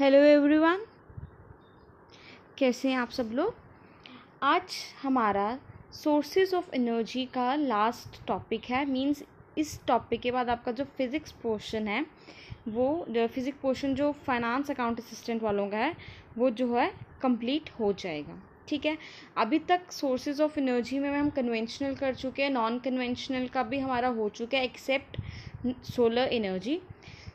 Hello everyone कैसे हैं आप सब लोग आज हमारा सोर्सेज ऑफ एनर्जी का लास्ट टॉपिक है मींस इस टॉपिक के बाद आपका जो फिज़िक्स पोर्शन है वो फिज़िक्स पोर्शन जो फाइनेंस अकाउंट असिस्टेंट वालों का है वो जो है कंप्लीट हो जाएगा ठीक है अभी तक सोर्सेज ऑफ एनर्जी में हम कन्वेंशनल कर चुके हैं नॉन कन्वेंशनल का भी हमारा हो चुका है except solar energy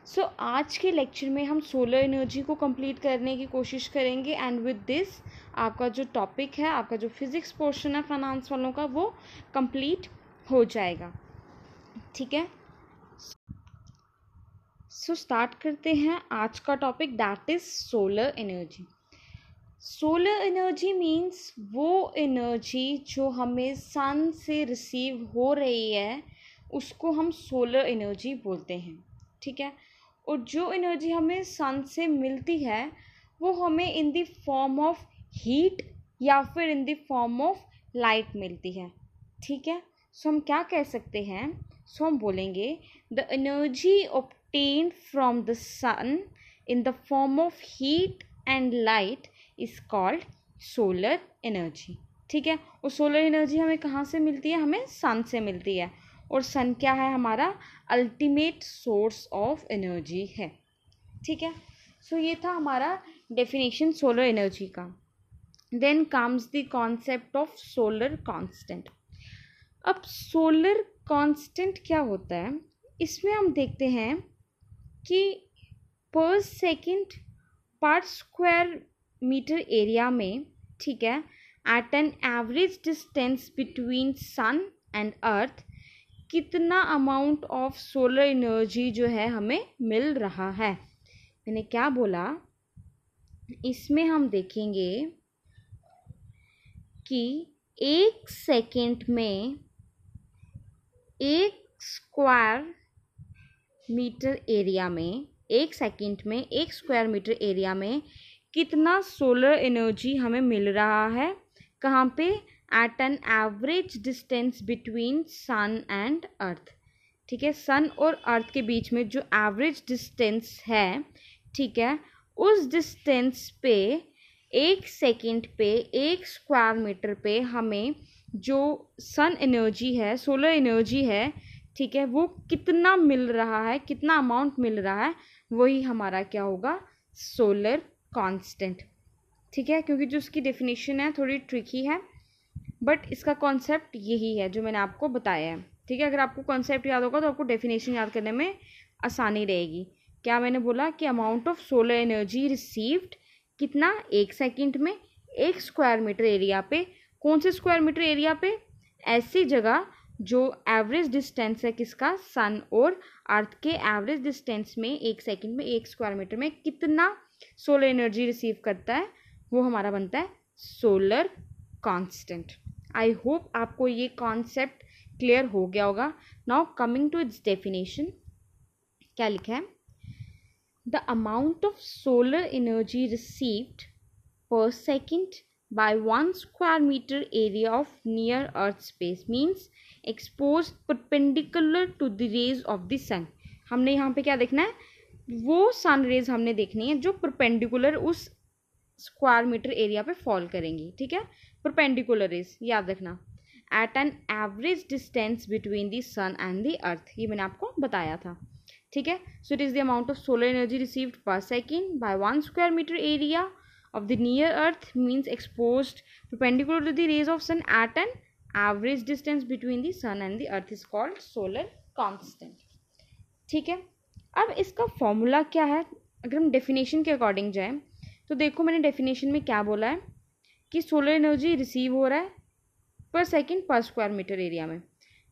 so so, आज के लेक्चर में हम सोलर एनर्जी को कंप्लीट करने की कोशिश करेंगे एंड विद दिस आपका जो टॉपिक है आपका जो फिज़िक्स पोर्शन है फाइनेंस वालों का वो कंप्लीट हो जाएगा ठीक है सो so, स्टार्ट करते हैं आज का topic that is solar energy solar energy means वो एनर्जी जो हमें सन से रिसीव हो रही है उसको हम सोलर एनर्जी बोलते हैं ठीक है और जो एनर्जी हमें सन से मिलती है वो हमें in the form of heat या फिर in the form of light मिलती है ठीक है सो हम क्या कह सकते हैं सो हम बोलेंगे the energy obtained from the sun in the form of heat and light is called solar energy ठीक है और सोलर एनर्जी हमें कहाँ से मिलती है हमें सन से मिलती है और सन क्या है हमारा अल्टीमेट सोर्स ऑफ एनर्जी है ठीक है सो so, ये था हमारा डेफिनेशन सोलर एनर्जी का then comes the concept of solar constant अब सोलर कांस्टेंट क्या होता है इसमें हम देखते हैं कि पर सेकंड पर स्क्वायर मीटर एरिया में ठीक है at an average distance between sun and earth कितना अमाउंट ऑफ सोलर एनर्जी जो है हमें मिल रहा है मैंने क्या बोला इसमें हम देखेंगे कि एक सेकेंड में एक स्क्वायर मीटर एरिया में एक सेकेंड में एक स्क्वायर मीटर एरिया में कितना सोलर एनर्जी हमें मिल रहा है कहाँ पे at an average distance between sun and earth ठीक है सन और अर्थ के बीच में जो एवरेज डिस्टेंस है ठीक है उस डिस्टेंस पे एक सेकंड पे एक स्क्वायर मीटर पे हमें जो सन एनर्जी है सोलर एनर्जी है ठीक है वो कितना मिल रहा है कितना अमाउंट मिल रहा है वही हमारा क्या होगा सोलर कांस्टेंट ठीक है क्योंकि जो उसकी डेफिनेशन है थोड़ी ट्रिकी है बट इसका कॉन्सेप्ट यही है जो मैंने आपको बताया है ठीक है अगर आपको कॉन्सेप्ट याद होगा तो आपको डेफिनेशन याद करने में आसानी रहेगी क्या मैंने बोला कि amount of solar energy received कितना एक सेकंड में एक स्क्वायर मीटर एरिया पे कौन से स्क्वायर मीटर एरिया पे ऐसी जगह जो एवरेज डिस्टेंस है किसका सन और अर्थ के एवरेज डिस्टेंस में एक सेकंड में एक स्क्वायर मीटर में कितना सोलर एनर्जी रिसीव करता है वो हमारा बनता है सोलर कांस्टेंट आई होप आपको ये कॉन्सेप्ट क्लियर हो गया होगा now coming to its definition क्या लिखा है the amount of solar energy received per second by one square metre area of near earth space means expose perpendicular to the rays of the sun हमने यहाँ पे क्या देखना है वो सन रेज हमने देखनी है जो परपेंडिकुलर उस स्क्वायर मीटर एरिया पे फॉल करेंगी ठीक है परपेंडिकुलर इज याद रखना at an average distance between the sun and the earth ये मैंने आपको बताया था ठीक है so it is the amount of solar energy received per second by one square metre area of the near earth means expose perpendicular to the rays of sun at an average distance between the sun and the earth is called solar constant ठीक है अब इसका formula क्या है अगर हम definition के according जाएँ तो देखो मैंने डेफिनेशन में क्या बोला है कि सोलर एनर्जी रिसीव हो रहा है पर सेकेंड पर स्क्वायर मीटर एरिया में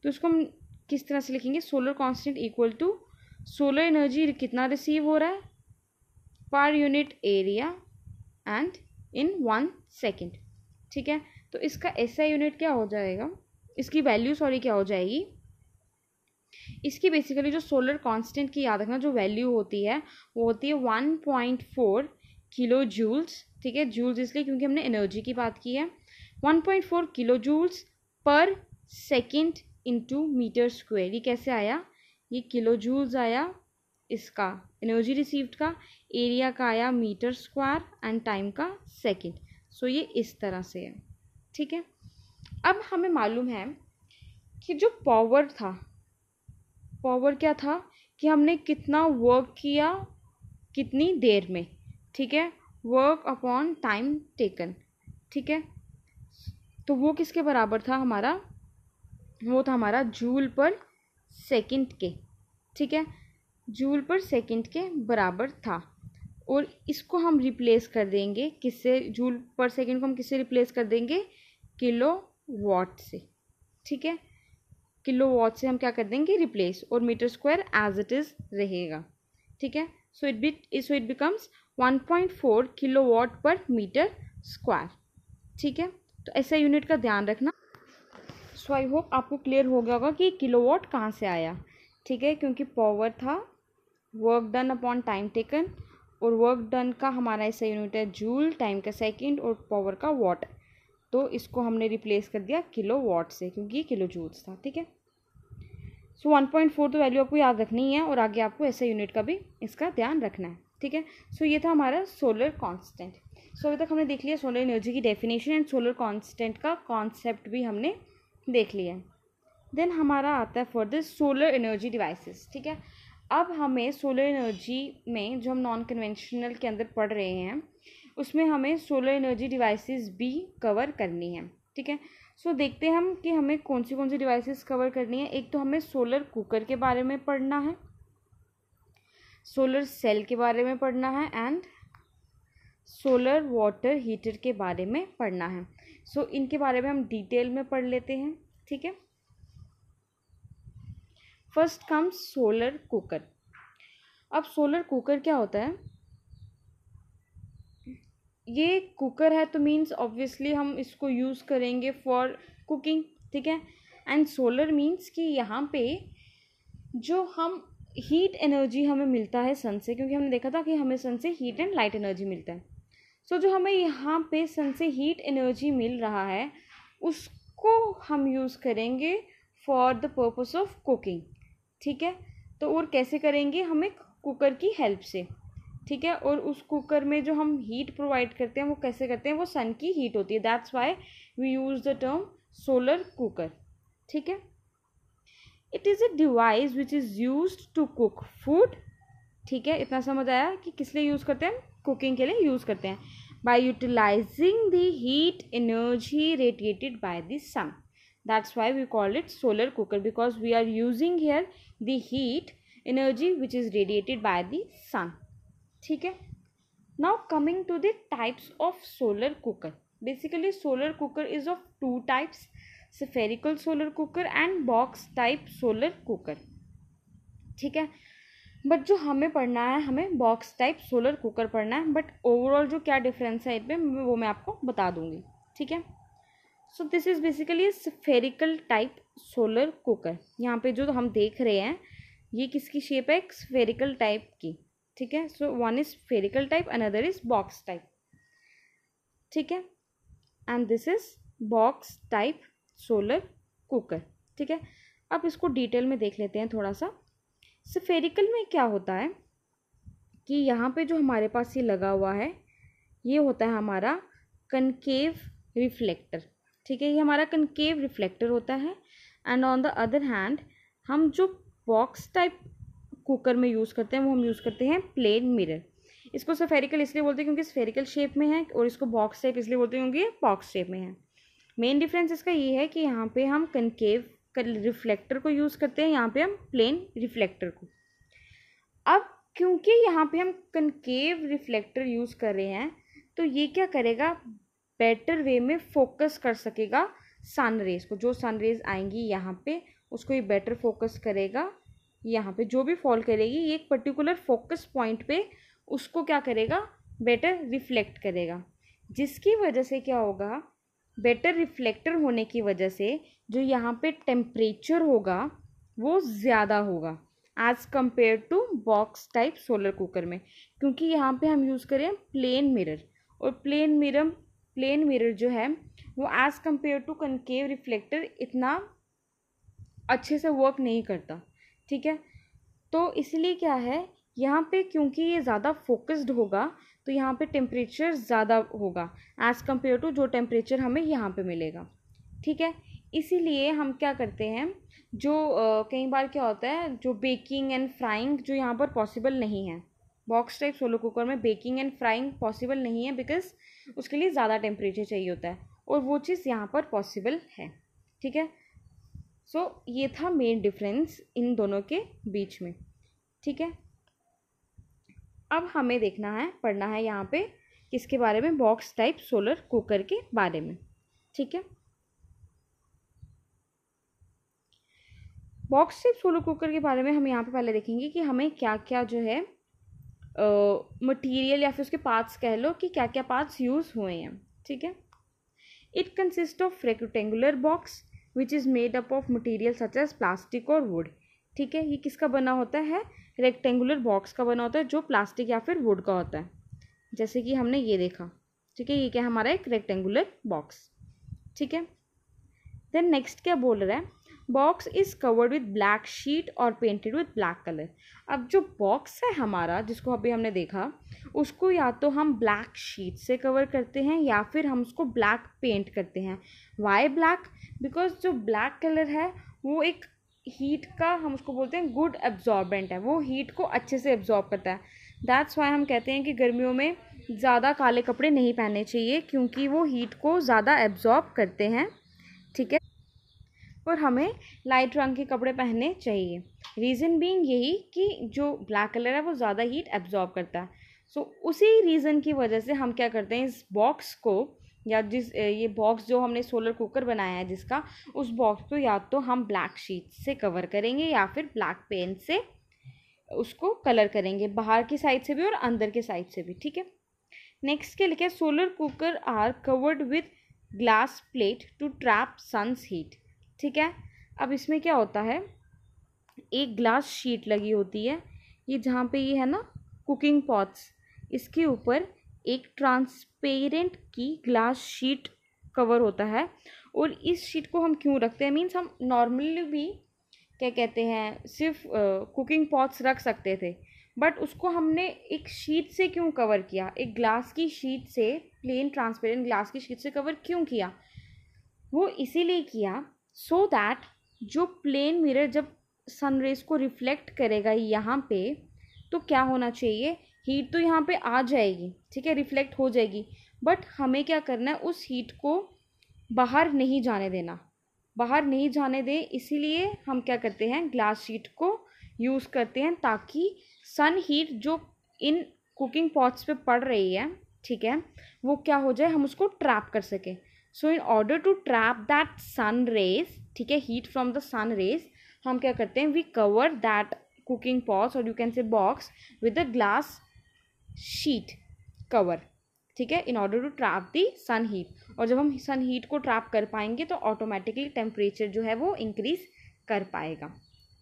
तो उसको हम किस तरह से लिखेंगे solar constant equal to solar energy कितना रिसीव हो रहा है per unit area and in one second ठीक है तो इसका ऐसा यूनिट क्या हो जाएगा इसकी वैल्यू सॉरी क्या हो जाएगी इसकी बेसिकली जो सोलर कांस्टेंट की याद रखना जो वैल्यू होती है वो होती है one point four kilo joules ठीक है जूल्स इसलिए क्योंकि हमने एनर्जी की बात की है 1.4 kilo joules per second into metre square ये कैसे आया ये किलो जूल्स आया इसका एनर्जी रिसीव्ड का एरिया का आया मीटर स्क्वायर एंड टाइम का सेकेंड सो ये इस तरह से है ठीक है अब हमें मालूम है कि जो पावर था पावर क्या था कि हमने कितना वर्क किया कितनी देर में ठीक है वर्क अपॉन टाइम टेकन ठीक है तो वो किसके बराबर था हमारा वो था हमारा जूल पर सेकंड के ठीक है जूल पर सेकंड के बराबर था और इसको हम रिप्लेस कर देंगे किससे जूल पर सेकंड को हम किससे रिप्लेस कर देंगे किलो वॉट से ठीक है किलो वॉट से हम क्या कर देंगे रिप्लेस और metre square as it is रहेगा ठीक है so it be so it becomes 1.4 kilowatt per metre square ठीक है तो ऐसे यूनिट का ध्यान रखना सो आई होप आपको क्लियर हो गया होगा कि किलोवाट कहाँ से आया ठीक है क्योंकि पावर था work done upon time taken और वर्क डन का हमारा ऐसा यूनिट है जूल टाइम का सेकंड और पावर का वाट तो इसको हमने रिप्लेस कर दिया किलो वाट से क्योंकि ये किलो जूल्स था ठीक है सो वन पॉइंट फोर तो वैल्यू आपको याद रखनी है और आगे आपको ऐसे यूनिट का भी इसका ध्यान रखना है ठीक है सो ये था हमारा सोलर कांस्टेंट सो अभी तक हमने देख लिया सोलर एनर्जी की डेफिनेशन एंड सोलर कांस्टेंट का कॉन्सेप्ट भी हमने देख लिया देन हमारा आता है for this solar energy devices ठीक है अब हमें सोलर एनर्जी में जो हम नॉन कन्वेंशनल के अंदर पढ़ रहे हैं उसमें हमें सोलर एनर्जी डिवाइसेस भी कवर करनी है ठीक है सो so, देखते हैं हम कि हमें कौन सी कौन सी डिवाइसेस कवर करनी है एक तो हमें सोलर कुकर के बारे में पढ़ना है सोलर सेल के बारे में पढ़ना है एंड सोलर वाटर हीटर के बारे में पढ़ना है सो so, इनके बारे में हम डिटेल में पढ़ लेते हैं ठीक है फर्स्ट कम सोलर कुकर अब सोलर कुकर क्या होता है ये कुकर है तो मीन्स ऑब्वियसली हम इसको यूज़ करेंगे फॉर कुकिंग ठीक है एंड सोलर मीन्स कि यहाँ पे जो हम हीट एनर्जी हमें मिलता है सन से क्योंकि हमने देखा था कि हमें सन से हीट एंड लाइट एनर्जी मिलता है सो so, जो हमें यहाँ पे सन से हीट एनर्जी मिल रहा है उसको हम यूज़ करेंगे for the purpose of cooking ठीक है तो और कैसे करेंगे हमें कुकर की हेल्प से ठीक है और उस कुकर में जो हम हीट प्रोवाइड करते हैं वो कैसे करते हैं वो सन की हीट होती है that's why we use the term solar cooker ठीक है it is a device which is use to cook food ठीक है इतना समझ आया कि किस लिए यूज़ करते हैं कुकिंग के लिए यूज़ करते हैं by utilising the heat energy radiated by the sun that's why we call it solar cooker because we are using here the heat energy which is radiated by the sun ठीक है now coming to the types of solar cooker basically solar cooker is of two types spherical solar cooker and box type solar cooker ठीक है but जो हमें पढ़ना है हमें box type solar cooker पढ़ना है बट ओवरऑल जो क्या डिफरेंस है इसमें वो मैं आपको बता दूंगी ठीक है so this is basically spherical type solar cooker यहाँ पे जो हम देख रहे हैं ये किसकी शेप है स्फेरिकल टाइप की ठीक है so one is spherical type another is box type ठीक है and this is box type solar cooker ठीक है अब इसको डिटेल में देख लेते हैं थोड़ा सा सफेरिकल में क्या होता है कि यहाँ पे जो हमारे पास ये लगा हुआ है ये होता है हमारा कनकेव रिफ्लेक्टर ठीक है ये हमारा कनकेव रिफ्लेक्टर होता है and on the other hand हम जो बॉक्स टाइप कुकर में यूज़ करते हैं वो हम यूज़ करते हैं प्लेन मिरर इसको सफेरिकल इसलिए बोलते हैं क्योंकि सफेरिकल शेप में है और इसको बॉक्स टाइप इसलिए बोलते हैं क्योंकि बॉक्स शेप में है मेन डिफरेंस इसका ये है कि यहाँ पे हम कनकेव रिफ्लेक्टर को यूज़ करते हैं यहाँ पे हम प्लेन रिफ्लेक्टर को अब क्योंकि यहाँ पे हम कनकेव रिफ्लेक्टर यूज़ कर रहे हैं तो ये क्या करेगा बेटर वे में फोकस कर सकेगा सन रेज को जो सन रेज आएंगी यहाँ पे उसको ये बेटर फोकस करेगा यहाँ पे जो भी फॉल करेगी ये एक पर्टिकुलर फोकस पॉइंट पे उसको क्या करेगा बेटर रिफ्लेक्ट करेगा जिसकी वजह से क्या होगा बेटर रिफ्लेक्टर होने की वजह से जो यहाँ पे टेम्परेचर होगा वो ज़्यादा होगा as compare to box type solar cooker में क्योंकि यहाँ पे हम यूज़ करें प्लेन मिरर और प्लेन मिरर प्लेन मिरर जो है वो as compare to concave reflector इतना अच्छे से वर्क नहीं करता ठीक है तो इसलिए क्या है यहाँ पे क्योंकि ये ज़्यादा फोकस्ड होगा तो यहाँ पे टेम्परेचर ज़्यादा होगा एज़ कम्पेयर टू जो टेम्परेचर हमें यहाँ पे मिलेगा ठीक है इसीलिए हम क्या करते हैं जो कई बार क्या होता है जो बेकिंग एंड फ्राइंग जो यहाँ पर पॉसिबल नहीं है बॉक्स टाइप सोलो कुकर में बेकिंग एंड फ्राइंग पॉसिबल नहीं है बिकॉज उसके लिए ज़्यादा टेम्परेचर चाहिए होता है और वो चीज़ यहाँ पर पॉसिबल है ठीक है सो so, ये था मेन डिफरेंस इन दोनों के बीच में ठीक है अब हमें देखना है पढ़ना है यहाँ पे किसके बारे में बॉक्स टाइप सोलर कुकर के बारे में ठीक है बॉक्स टाइप सोलर कुकर के बारे में हम यहाँ पे पहले देखेंगे कि हमें क्या क्या जो है मटेरियल या फिर उसके पार्ट्स कह लो कि क्या क्या पार्ट्स यूज़ हुए हैं ठीक है it consist of rectangular box which is made up of material such as plastic और वुड ठीक है ये किसका बना होता है रेक्टेंगुलर बॉक्स का बना होता है जो प्लास्टिक या फिर वुड का होता है जैसे कि हमने ये देखा ठीक है ये क्या हमारा एक रेक्टेंगुलर बॉक्स ठीक है देन नेक्स्ट क्या बोल रहा है box is covered with black sheet और पेंटेड विथ ब्लैक कलर अब जो बॉक्स है हमारा जिसको अभी हमने देखा उसको या तो हम ब्लैक शीट से कवर करते हैं या फिर हम उसको ब्लैक पेंट करते हैं वाई ब्लैक बिकॉज जो ब्लैक कलर है वो एक हीट का हम उसको बोलते हैं गुड एब्जॉर्बेंट है वो हीट को अच्छे से एब्जॉर्ब करता है दैट्स वाई हम कहते हैं कि गर्मियों में ज़्यादा काले कपड़े नहीं पहनने चाहिए क्योंकि वो हीट को ज़्यादा एब्जॉर्ब करते हैं ठीक है और हमें लाइट रंग के कपड़े पहनने चाहिए रीज़न बीइंग यही कि जो ब्लैक कलर है वो ज़्यादा हीट एब्जॉर्ब करता है सो so, उसी रीज़न की वजह से हम क्या करते हैं इस बॉक्स को या जिस ये बॉक्स जो हमने सोलर कुकर बनाया है जिसका उस बॉक्स को या तो हम ब्लैक शीट से कवर करेंगे या फिर ब्लैक पेन से उसको कलर करेंगे बाहर की साइड से भी और अंदर के साइड से भी ठीक है नेक्स्ट के लिखे solar cooker are covered with glass plate to trap sun's heat ठीक है अब इसमें क्या होता है एक ग्लास शीट लगी होती है ये जहाँ पे ये है ना कुकिंग पॉट्स इसके ऊपर एक ट्रांसपेरेंट की ग्लास शीट कवर होता है और इस शीट को हम क्यों रखते हैं मीन्स हम नॉर्मली भी क्या कहते हैं सिर्फ कुकिंग पॉट्स रख सकते थे बट उसको हमने एक शीट से क्यों कवर किया एक ग्लास की शीट से प्लेन ट्रांसपेरेंट ग्लास की शीट से कवर क्यों किया वो इसीलिए किया सो so दैट जो प्लेन मिरर जब सनरेज को रिफ्लेक्ट करेगा यहाँ पे तो क्या होना चाहिए हीट तो यहाँ पे आ जाएगी ठीक है रिफ्लेक्ट हो जाएगी बट हमें क्या करना है उस हीट को बाहर नहीं जाने देना बाहर नहीं जाने दे इसीलिए हम क्या करते हैं ग्लास शीट को यूज़ करते हैं ताकि सन हीट जो इन कुकिंग पॉट्स पे पड़ रही है ठीक है वो क्या हो जाए हम उसको ट्रैप कर सकें so in order to trap that sun rays ठीक है heat from the sun rays हम क्या करते हैं we cover that cooking pots और you can say box with a glass sheet cover ठीक है in order to trap the sun heat और जब हम सन हीट को ट्रैप कर पाएंगे तो ऑटोमेटिकली टेम्परेचर जो है वो इंक्रीज कर पाएगा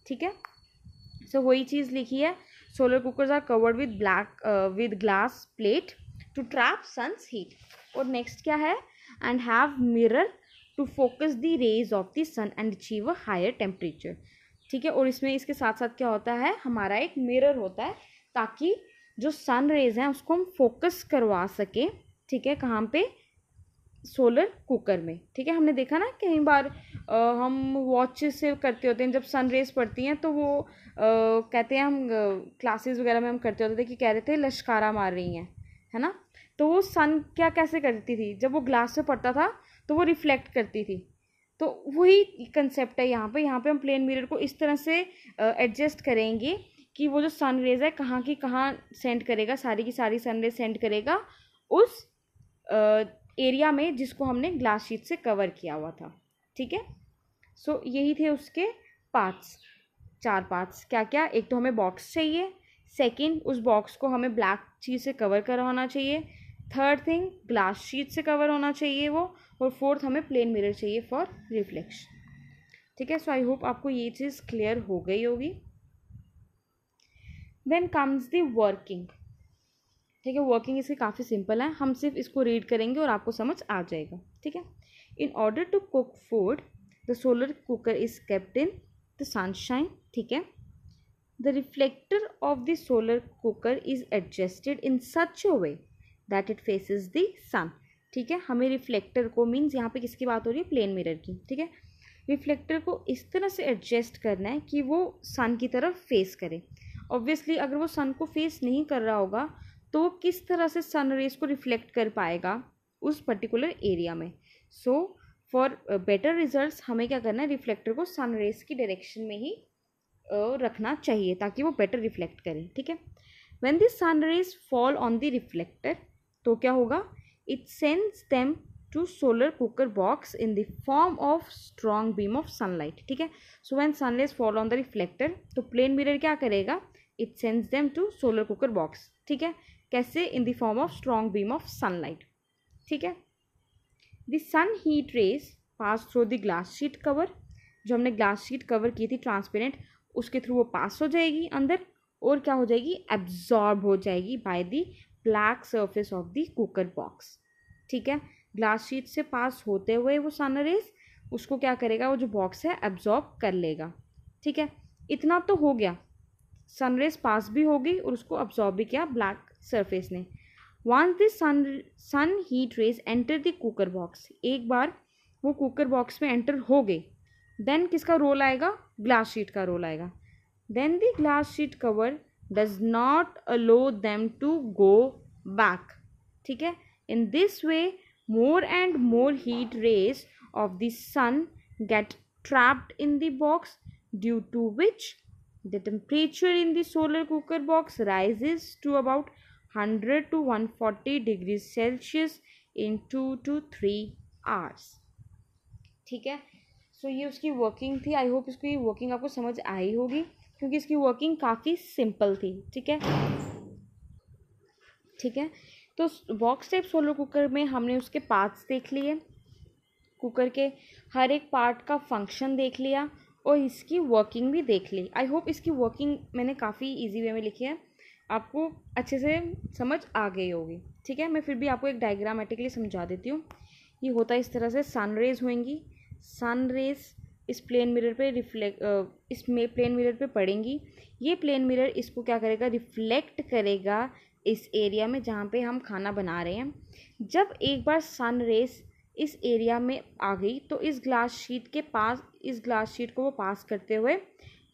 ठीक है सो so, वही चीज़ लिखी है solar cookers are covered with black with glass plate to trap sun's heat और नेक्स्ट क्या है and have mirror to focus the rays of the sun and achieve a higher temperature ठीक है और इसमें इसके साथ साथ क्या होता है हमारा एक मिरर होता है ताकि जो सन रेज हैं उसको हम फोकस करवा सकें ठीक है कहाँ पे सोलर कुकर में ठीक है हमने देखा ना कई बार आ, हम वॉच से करते होते हैं जब सन रेज पड़ती हैं तो वो आ, कहते हैं हम क्लासेस वगैरह में हम करते होते थे कि कह रहे थे लश्कारा मार रही हैं है ना तो वो सन क्या कैसे करती थी जब वो ग्लास से पड़ता था तो वो रिफ्लेक्ट करती थी तो वही कंसेप्ट है यहाँ पे यहाँ पे हम प्लेन मिरर को इस तरह से एडजस्ट करेंगे कि वो जो सन रेज़ है कहाँ की कहाँ सेंड करेगा सारी की सारी सन रेज सेंड करेगा उस एरिया में जिसको हमने ग्लास शीट से कवर किया हुआ था ठीक है सो यही थे उसके पार्ट्स चार पार्ट्स क्या क्या एक तो हमें बॉक्स चाहिए सेकंड उस बॉक्स को हमें ब्लैक चीज़ से कवर करा होना चाहिए थर्ड थिंग ग्लास शीट से कवर होना चाहिए वो और फोर्थ हमें प्लेन मिरर चाहिए फॉर रिफ्लेक्शन ठीक है सो आई होप आपको ये चीज़ क्लियर हो गई होगी देन कम्स द वर्किंग ठीक है वर्किंग इसके काफ़ी सिंपल है हम सिर्फ इसको रीड करेंगे और आपको समझ आ जाएगा ठीक है in order to cook food the solar cooker is kept in the sunshine ठीक है the reflector of the solar cooker is adjusted in such a way that it faces the sun ठीक है हमें रिफ्लेक्टर को means यहाँ पे किसकी बात हो रही है प्लेन मिरर की ठीक है रिफ्लेक्टर को इस तरह से एडजस्ट करना है कि वो सन की तरफ फेस करे ऑब्वियसली अगर वो सन को फेस नहीं कर रहा होगा तो वो किस तरह से सन रेज को रिफ्लेक्ट कर पाएगा उस पर्टिकुलर एरिया में सो फॉर बेटर रिजल्ट हमें क्या करना है रिफ्लेक्टर को सन रेज की डायरेक्शन में ही uh, रखना चाहिए ताकि वो बेटर रिफ्लेक्ट करें ठीक है when this sun rays fall on the reflector तो क्या होगा it sends them to solar cooker box in the form of strong beam of sunlight ठीक है so when rays fall on the reflector तो plane mirror क्या करेगा it sends them to solar cooker box ठीक है कैसे in the form of strong beam of sunlight ठीक है the sun heat rays pass through the glass sheet cover जो हमने ग्लास शीट कवर की थी ट्रांसपेरेंट उसके थ्रू वो पास हो जाएगी अंदर और क्या हो जाएगी एब्जॉर्ब हो जाएगी by the black surface of the cooker box ठीक है ग्लास शीट से पास होते हुए वो सन रेस उसको क्या करेगा वो जो बॉक्स है एब्जॉर्ब कर लेगा ठीक है इतना तो हो गया सनरेज पास भी हो गई और उसको अब्जॉर्ब भी किया ब्लैक सरफेस ने once this sun sun heat rays enter the cooker box एक बार वो कुकर बॉक्स में एंटर हो गए देन किसका रोल आएगा ग्लास शीट का रोल आएगा then the glass sheet cover does not allow them to go back ठीक है in this way more and more heat rays of the sun get trapped in the box due to which The temperature in the solar cooker box rises to about 100 to 140 degrees Celsius in 2 to 3 hours. ठीक है so so, ये उसकी working थी I hope इसकी ये working आपको समझ आई होगी क्योंकि इसकी वर्किंग काफ़ी सिंपल थी ठीक है ठीक है तो बॉक्स टाइप सोलर कुकर में हमने उसके पार्ट्स देख लिए कुकर के हर एक पार्ट का फंक्शन देख लिया और इसकी वर्किंग भी देख ली आई होप इसकी वर्किंग मैंने काफ़ी ईजी वे में लिखी है आपको अच्छे से समझ आ गई होगी ठीक है मैं फिर भी आपको एक डायग्रामेटिकली समझा देती हूँ ये होता है इस तरह से सन रेज होएंगी सन रेज इस प्लेन मिरर पे रिफ्लेक्ट इसमें प्लेन मिरर पे पड़ेंगी ये प्लेन मिरर इसको क्या करेगा रिफ्लेक्ट करेगा इस एरिया में जहाँ पे हम खाना बना रहे हैं जब एक बार सन रेज़ इस एरिया में आ गई तो इस ग्लास शीट के पास इस ग्लास शीट को वो पास करते हुए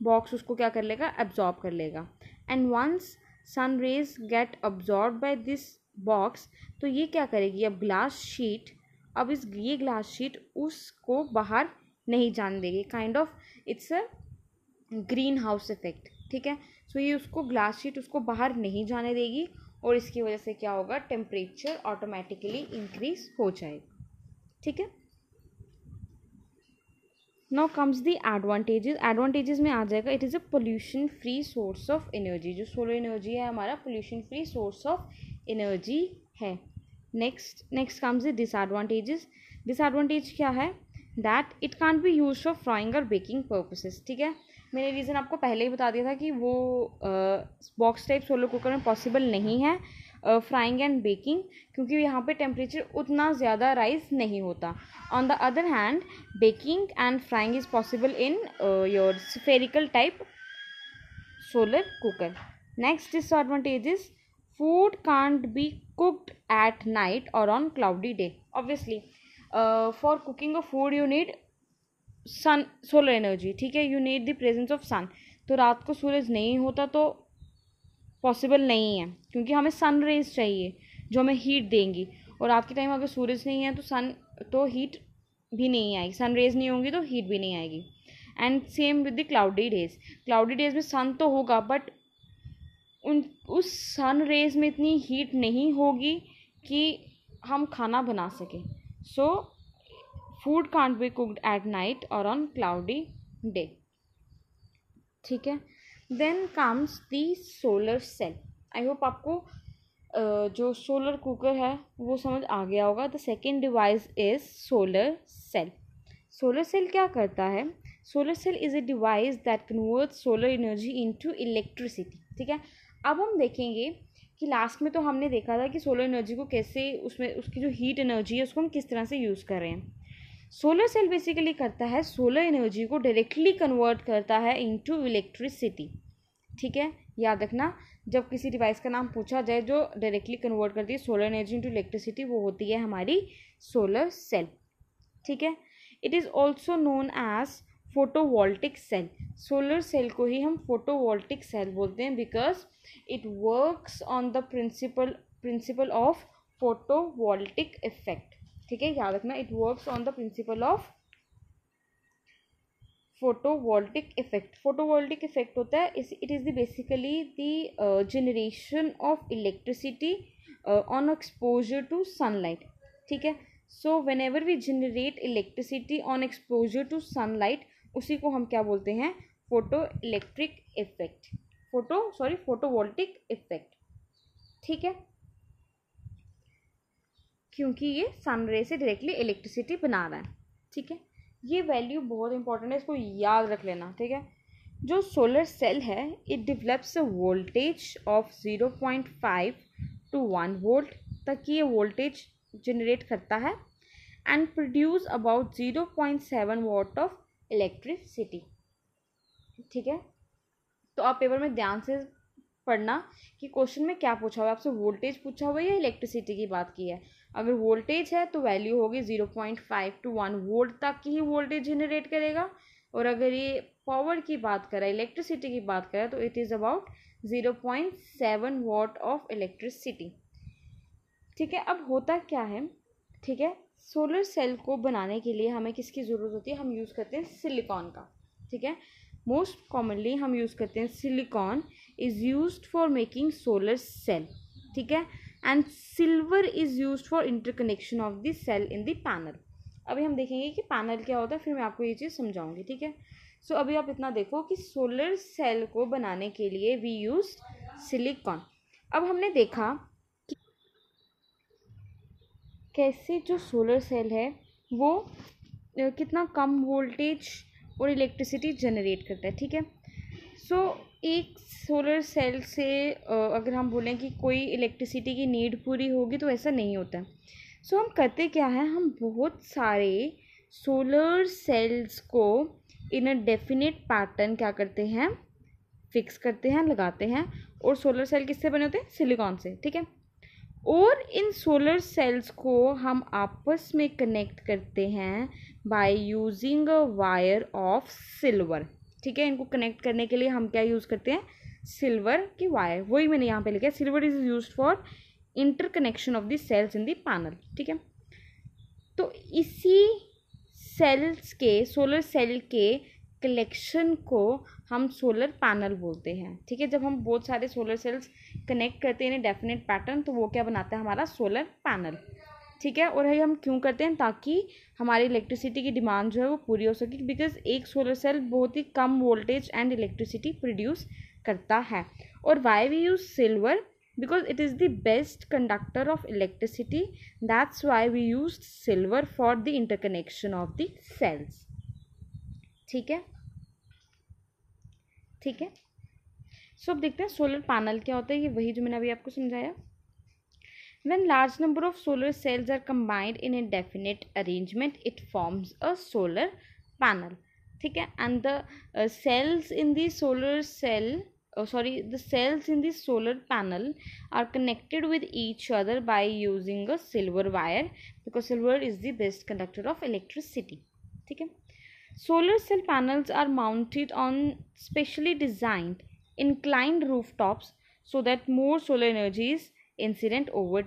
बॉक्स उसको क्या कर लेगा एब्जॉर्ब कर लेगा and once sun rays get absorb by this box तो ये क्या करेगी अब ग्लास शीट अब इस ये ग्लास शीट उसको बाहर नहीं जान देगी kind of it's a greenhouse effect ठीक है सो so, ये उसको ग्लास शीट उसको बाहर नहीं जाने देगी और इसकी वजह से क्या होगा टेम्परेचर ऑटोमेटिकली इंक्रीज हो जाएगा ठीक है now comes the advantages advantages में आ जाएगा it is a pollution free source of energy जो सोलर एनर्जी है हमारा pollution free source of energy है next next comes the disadvantages disadvantage क्या है that it can be use for frying और बेकिंग पर्पसेस ठीक है मैंने रीज़न आपको पहले ही बता दिया था कि वो बॉक्स टाइप सोलर कुकर में पॉसिबल नहीं है फ्राइंग एंड बेकिंग क्योंकि यहाँ पे टेम्परेचर उतना ज़्यादा राइज नहीं होता on the other hand baking and frying is possible in your spherical type solar cooker next disadvantage food can't be cooked at night और on cloudy day obviously for cooking a food you need sun solar energy ठीक है you need the presence of sun तो रात को सूरज नहीं होता तो possible नहीं है क्योंकि हमें सन रेज चाहिए जो हमें हीट देंगी और आपके टाइम अगर सूरज नहीं है तो सन तो हीट भी नहीं आएगी सन रेज नहीं होंगी तो हीट भी नहीं आएगी and same with the cloudy days cloudy days में सन तो होगा बट उन उस सन रेज में इतनी हीट नहीं होगी कि हम खाना बना सकें so food can't be cooked at night और ऑन क्लाउडी डे ठीक है then comes the solar cell I hope आपको जो सोलर कुकर है वो समझ आ गया होगा the second device is solar cell solar cell क्या करता है solar cell is a device that convert solar energy into electricity ठीक है अब हम देखेंगे कि लास्ट में तो हमने देखा था कि सोलर एनर्जी को कैसे उसमें उसकी जो हीट एनर्जी है उसको हम किस तरह से यूज़ कर रहे हैं सोलर सेल बेसिकली करता है सोलर एनर्जी को डायरेक्टली कन्वर्ट करता है इनटू इलेक्ट्रिसिटी ठीक है याद रखना जब किसी डिवाइस का नाम पूछा जाए जो डायरेक्टली कन्वर्ट करती है सोलर एनर्जी इंटू इलेक्ट्रिसिटी वो होती है हमारी सोलर सेल ठीक है it is also known as photovoltaic cell solar cell को ही हम फोटोवोल्टिक सेल बोलते हैं because it works on the principle principle of photovoltaic effect ठीक है याद रखना it works on the principle of photovoltaic effect photovoltaic effect होता है इस it is the basically the generation of electricity on exposure to sunlight ठीक है so whenever we generate electricity on exposure to sunlight उसी को हम क्या बोलते हैं photo electric effect photo sorry photovoltaic effect ठीक है क्योंकि ये सन रे से डायरेक्टली इलेक्ट्रिसिटी बना रहा है ठीक है ये वैल्यू बहुत इंपॉर्टेंट है इसको याद रख लेना ठीक है जो सोलर सेल है it develops a voltage of zero point five to one volt तक ये वोल्टेज जनरेट करता है and produce about zero point seven watt of electricity ठीक है तो आप पेपर में ध्यान से पढ़ना कि क्वेश्चन में क्या पूछा हुआ है आपसे वोल्टेज पूछा हुआ है या इलेक्ट्रिसिटी की बात की है अगर वोल्टेज है तो वैल्यू होगी zero point five to one volt तक की ही वोल्टेज जनरेट करेगा और अगर ये पावर की बात करें इलेक्ट्रिसिटी की बात करें तो it is about zero point seven watt of electricity ठीक है अब होता क्या है ठीक है सोलर सेल को बनाने के लिए हमें किसकी ज़रूरत होती है हम यूज़ करते हैं सिलिकॉन का ठीक है मोस्ट कॉमनली हम यूज़ करते हैं silicon is use for making solar cell ठीक है and silver is use for interconnection of the cell in the panel अभी हम देखेंगे कि पैनल क्या होता है फिर मैं आपको ये चीज़ समझाऊंगी ठीक है सो so, अभी आप इतना देखो कि सोलर सेल को बनाने के लिए वी यूज सिलिकॉन अब हमने देखा कि कैसे जो सोलर सेल है वो कितना कम वोल्टेज और इलेक्ट्रिसिटी जनरेट करता है ठीक है सो so, एक सोलर सेल से अगर हम बोलें कि कोई इलेक्ट्रिसिटी की नीड पूरी होगी तो ऐसा नहीं होता सो so, हम करते क्या है हम बहुत सारे सोलर सेल्स को इन अ डेफिनेट पैटर्न क्या करते हैं फिक्स करते हैं लगाते हैं और सोलर सेल किससे बने होते हैं सिलिकॉन से ठीक है और इन सोलर सेल्स को हम आपस में कनेक्ट करते हैं by using a wire of silver ठीक है इनको कनेक्ट करने के लिए हम क्या यूज़ करते हैं सिल्वर की वायर वही मैंने यहाँ पे लिखा है silver is use for interconnection of the cells in the panel ठीक है तो इसी सेल्स के सोलर सेल के कलेक्शन को हम सोलर पैनल बोलते हैं ठीक है जब हम बहुत सारे सोलर सेल्स कनेक्ट करते हैं डेफिनेट पैटर्न तो वो क्या बनाता है हमारा सोलर पैनल ठीक है और ये हम क्यों करते हैं ताकि हमारी इलेक्ट्रिसिटी की डिमांड जो है वो पूरी हो सके बिकॉज एक सोलर सेल बहुत ही कम वोल्टेज एंड इलेक्ट्रिसिटी प्रोड्यूस करता है और why we use silver because it is the best conductor of electricity that's why we use silver for the interconnection of the cells ठीक है ठीक है सो so, अब देखते हैं सोलर पैनल क्या होता है ये वही जो मैंने अभी आपको समझाया When large number of solar cells are combined in a definite arrangement, it forms a solar panel. Okay, and the uh, cells in the solar cell oh, sorry the cells in the solar panel are connected with each other by using a silver wire because silver is the best conductor of electricity Okay, solar cell panels are mounted on specially designed inclined rooftops so that more solar energy is incident over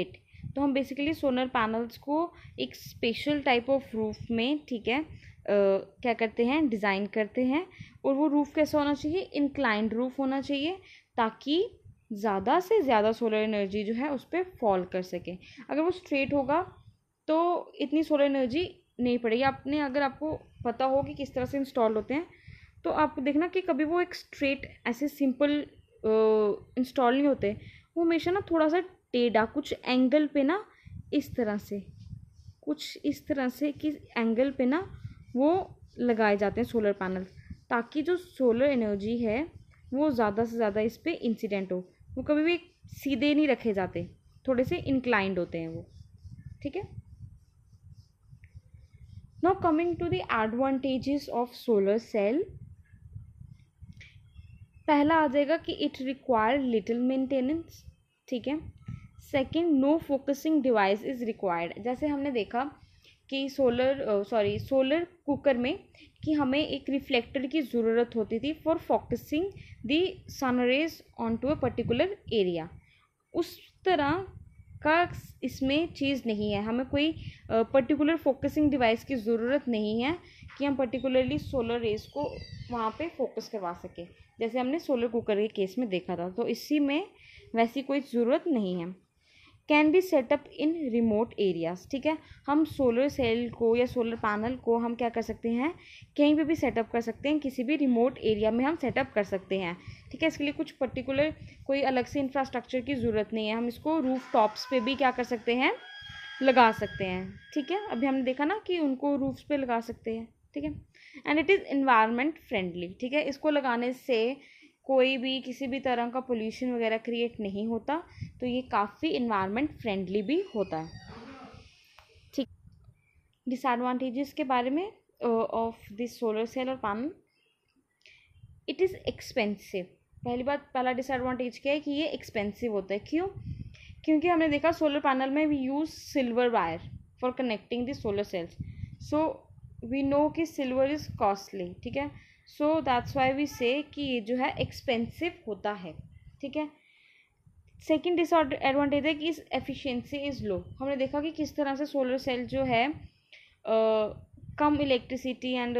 it तो हम basically solar panels को एक special type of roof में ठीक है Uh, क्या करते हैं डिज़ाइन करते हैं और वो रूफ़ कैसा होना चाहिए इंक्लाइंड रूफ़ होना चाहिए ताकि ज़्यादा से ज़्यादा सोलर एनर्जी जो है उस पर फॉल कर सके अगर वो स्ट्रेट होगा तो इतनी सोलर एनर्जी नहीं पड़ेगी आपने अगर आपको पता हो कि किस तरह से इंस्टॉल होते हैं तो आप देखना कि कभी वो एक स्ट्रेट ऐसे सिंपल इंस्टॉल नहीं होते वो हमेशा ना थोड़ा सा टेढ़ा कुछ एंगल पे ना इस तरह से कुछ इस तरह से कि एंगल पे ना वो लगाए जाते हैं सोलर पैनल ताकि जो सोलर एनर्जी है वो ज़्यादा से ज़्यादा इस पर इंसिडेंट हो वो कभी भी सीधे नहीं रखे जाते थोड़े से इंक्लाइंड होते हैं वो ठीक है now coming to the advantages of solar cell पहला आ जाएगा कि इट रिक्वायर लिटिल मेंटेनेंस ठीक है second no focusing device is required जैसे हमने देखा कि सोलर सॉरी सोलर कुकर में कि हमें एक रिफ्लेक्टर की ज़रूरत होती थी for focusing the rays on to a particular area उस तरह का इसमें चीज़ नहीं है हमें कोई पर्टिकुलर फोकसिंग डिवाइस की ज़रूरत नहीं है कि हम पर्टिकुलरली सोलर रेज को वहाँ पे फोकस करवा सकें जैसे हमने सोलर कुकर के केस में देखा था तो इसी में वैसी कोई ज़रूरत नहीं है can be set up in remote areas ठीक है हम सोलर सेल को या सोलर पैनल को हम क्या कर सकते हैं कहीं पे भी सेटअप कर सकते हैं किसी भी रिमोट एरिया में हम सेटअप कर सकते हैं ठीक है इसके लिए कुछ पर्टिकुलर कोई अलग से इंफ्रास्ट्रक्चर की ज़रूरत नहीं है हम इसको रूफ टॉप्स पर भी क्या कर सकते हैं लगा सकते हैं ठीक है अभी हमने देखा ना कि उनको रूफ्स पे लगा सकते हैं ठीक है and it is environment friendly ठीक है इसको लगाने से कोई भी किसी भी तरह का पोल्यूशन वगैरह क्रिएट नहीं होता तो ये काफ़ी इन्वायरमेंट फ्रेंडली भी होता है ठीक डिसएडवांटेजेस के बारे में ऑफ दिस सोलर सेल और पानल इट इज़ एक्सपेंसिव पहली बात पहला डिसएडवांटेज क्या है कि ये एक्सपेंसिव होता है क्यों क्योंकि हमने देखा सोलर पैनल में we use silver wire for connecting the solar cells so we know कि सिल्वर इज़ कॉस्टली ठीक है सो दैट्स वाई वी से कि ये जो है एक्सपेंसिव होता है ठीक है सेकेंड डिसऑर्डर एडवांटेज है कि इस एफिशिएंसी इज़ लो हमने देखा कि किस तरह से सोलर सेल जो है आ, कम इलेक्ट्रिसिटी एंड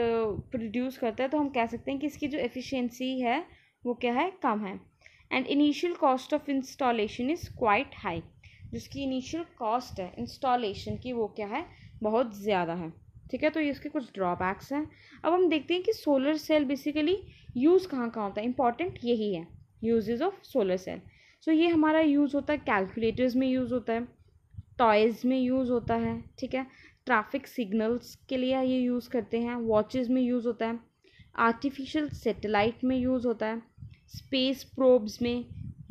प्रोड्यूस करता है तो हम कह सकते हैं कि इसकी जो एफिशिएंसी है वो क्या है कम है and initial cost of installation is quite high जिसकी इनिशियल कॉस्ट है इंस्टॉलेशन की वो क्या है बहुत ज़्यादा है ठीक है तो ये इसके कुछ ड्रॉबैक्स हैं अब हम देखते हैं कि सोलर सेल बेसिकली यूज़ कहाँ कहाँ होता है इंपॉर्टेंट यही है usages of solar cell so ये हमारा यूज़ होता है कैलकुलेटर्स में यूज़ होता है टॉयज़ में यूज़ होता है ठीक है ट्रैफिक सिग्नल्स के लिए ये यूज़ करते हैं वॉचेस में यूज़ होता है आर्टिफिशियल सेटेलाइट में यूज़ होता है स्पेस प्रोब्स में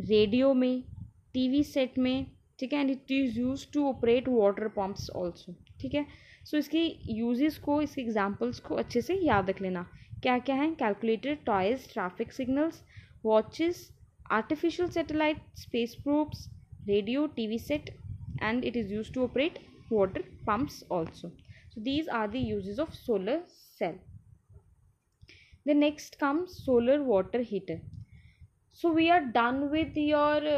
रेडियो में टीवी सेट में ठीक है and it is use to operate water pumps also ठीक है सो so, इसके यूजेस को इसके एग्जांपल्स को अच्छे से याद रख लेना क्या क्या है calculator toys traffic signals watches artificial satellite space proofs radio TV set and it is use to operate water pumps also so these are the usages of solar cell the next come solar water heater so we are done with your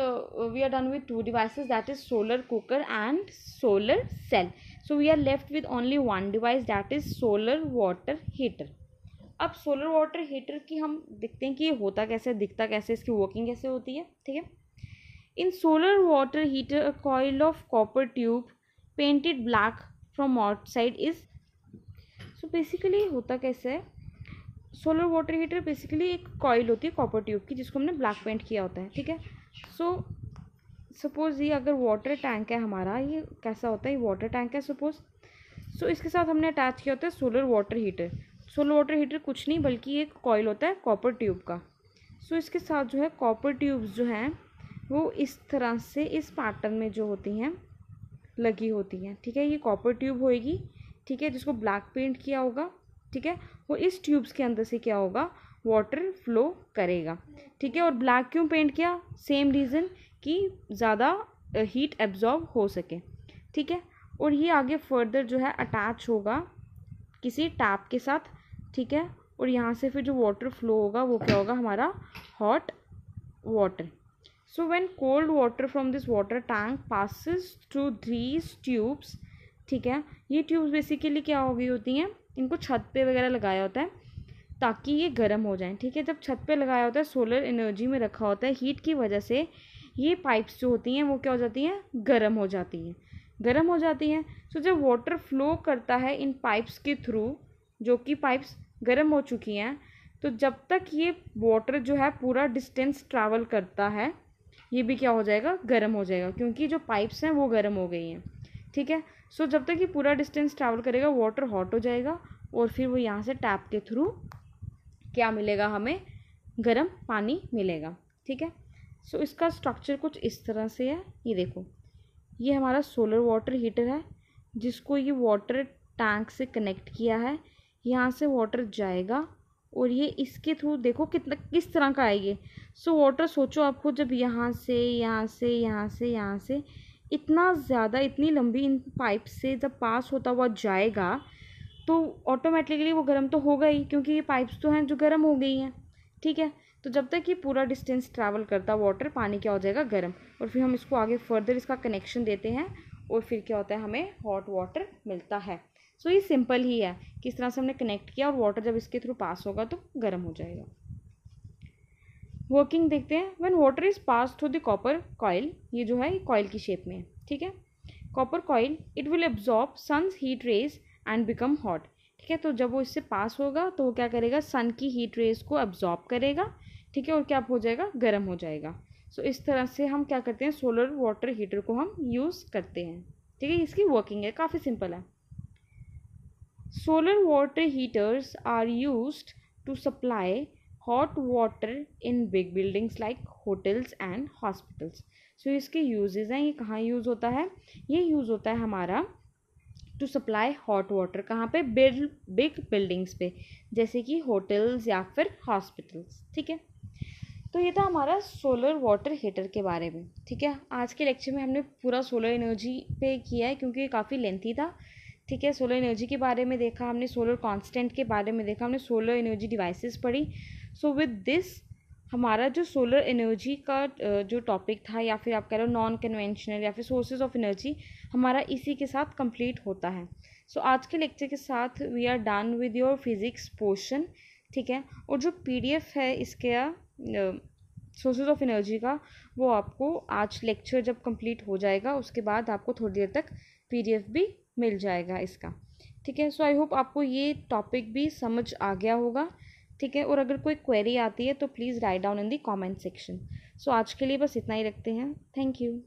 we are done with two devices that is solar cooker and solar cell so we are left with only one device that is solar water heater अब solar water heater की हम देखते हैं कि ये होता कैसे दिखता कैसे इसकी वर्किंग कैसे होती है ठीक है in solar water heater coil of copper tube painted black from outside is so basically होता कैसे है सोलर वाटर हीटर बेसिकली एक कॉयल होती है कॉपर ट्यूब की जिसको हमने ब्लैक पेंट किया होता है ठीक है सो so, सपोज़ ये अगर वाटर टैंक है हमारा ये कैसा होता है ये वाटर टैंक है सपोज़ सो so, इसके साथ हमने अटैच किया होता है solar water heater solar water heater कुछ नहीं बल्कि एक कॉयल होता है कॉपर ट्यूब का सो so, इसके साथ जो है कॉपर ट्यूब्स जो हैं वो इस तरह से इस पैटर्न में जो होती हैं लगी होती हैं ठीक है ये कॉपर ट्यूब होएगी ठीक है जिसको ब्लैक पेंट किया होगा ठीक है वो इस ट्यूब्स के अंदर से क्या होगा वाटर फ्लो करेगा ठीक है और ब्लैक क्यों पेंट किया सेम रीज़न कि ज़्यादा हीट एब्जॉर्ब हो सके ठीक है और ये आगे फर्दर जो है अटैच होगा किसी टैप के साथ ठीक है और यहाँ से फिर जो वाटर फ्लो होगा वो क्या होगा हमारा hot water so when cold water from this water tank passes to these tubes ठीक है ये ट्यूब्स बेसिकली क्या हो गई होती हैं इनको छत पे वगैरह लगाया होता है ताकि ये गर्म हो जाए ठीक है जब छत पे लगाया होता है सोलर एनर्जी में रखा होता है हीट की वजह से ये पाइप्स जो होती हैं वो क्या हो जाती हैं गर्म हो जाती हैं गर्म हो जाती हैं सो तो जब वाटर फ्लो करता है इन पाइप्स के थ्रू जो कि पाइप्स गर्म हो चुकी हैं तो जब तक ये वाटर जो है पूरा डिस्टेंस ट्रैवल करता है ये भी क्या हो जाएगा गर्म हो जाएगा क्योंकि जो पाइप्स हैं वो गर्म हो गई हैं ठीक है सो जब तक ये पूरा डिस्टेंस ट्रैवल करेगा वाटर हॉट हो जाएगा और फिर वो यहाँ से टैप के थ्रू क्या मिलेगा हमें गर्म पानी मिलेगा ठीक है सो इसका स्ट्रक्चर कुछ इस तरह से है ये देखो ये हमारा सोलर वाटर हीटर है जिसको ये वाटर टैंक से कनेक्ट किया है यहाँ से वाटर जाएगा और ये इसके थ्रू देखो कितना किस तरह का है ये सो वाटर सोचो आपको जब यहाँ से यहाँ से यहाँ से यहाँ से इतना ज़्यादा इतनी लंबी इन पाइप से जब पास होता हुआ जाएगा तो ऑटोमेटिकली वो गर्म तो होगा ही क्योंकि ये पाइप्स तो हैं जो गर्म हो गई हैं ठीक है तो जब तक ये पूरा डिस्टेंस ट्रैवल करता वाटर पानी क्या हो जाएगा गर्म और फिर हम इसको आगे फर्दर इसका कनेक्शन देते हैं और फिर क्या होता है हमें हॉट वाटर मिलता है सो so, ये सिंपल ही है किस तरह से हमने कनेक्ट किया और वाटर जब इसके थ्रू पास होगा तो गर्म हो जाएगा वर्किंग देखते हैं when water is pass through the copper coil ये जो है कॉयल की शेप में ठीक है copper coil it will absorb sun's heat rays and become hot ठीक है तो जब वो इससे पास होगा तो वो क्या करेगा सन की हीट रेज को एब्जॉर्ब करेगा ठीक है और क्या हो जाएगा गर्म हो जाएगा सो so, इस तरह से हम क्या करते हैं सोलर वाटर हीटर को हम यूज़ करते हैं ठीक है इसकी वर्किंग है काफ़ी सिंपल है solar water heaters are use to supply hot water in big buildings like hotels and hospitals so इसके यूजेज़ हैं ये कहाँ यूज़ होता है ये यूज़ होता है हमारा टू सप्लाई हॉट वाटर कहाँ पे बिग बिल्डिंग्स पे जैसे कि होटल्स या फिर हॉस्पिटल्स ठीक है तो ये था हमारा सोलर वाटर हीटर के बारे में ठीक है आज के लेक्चर में हमने पूरा सोलर एनर्जी पे किया है क्योंकि ये काफ़ी लेंथी था ठीक है सोलर एनर्जी के बारे में देखा हमने सोलर कांस्टेंट के बारे में देखा हमने सोलर एनर्जी डिवाइसेस पढ़ी सो विद दिस हमारा जो सोलर एनर्जी का जो टॉपिक था या फिर आप कह रहे हो नॉन कन्वेंशनल या फिर सोर्सेज ऑफ एनर्जी हमारा इसी के साथ कंप्लीट होता है सो so, आज के लेक्चर के साथ we are done with your physics portion ठीक है और जो पीडीएफ है इसका सोर्सेज ऑफ एनर्जी का वो आपको आज लेक्चर जब कंप्लीट हो जाएगा उसके बाद आपको थोड़ी देर तक पीडीएफ भी मिल जाएगा इसका ठीक है सो आई होप आपको ये टॉपिक भी समझ आ गया होगा ठीक है और अगर कोई क्वेरी आती है तो please write down in the comment section so आज के लिए बस इतना ही रखते हैं थैंक यू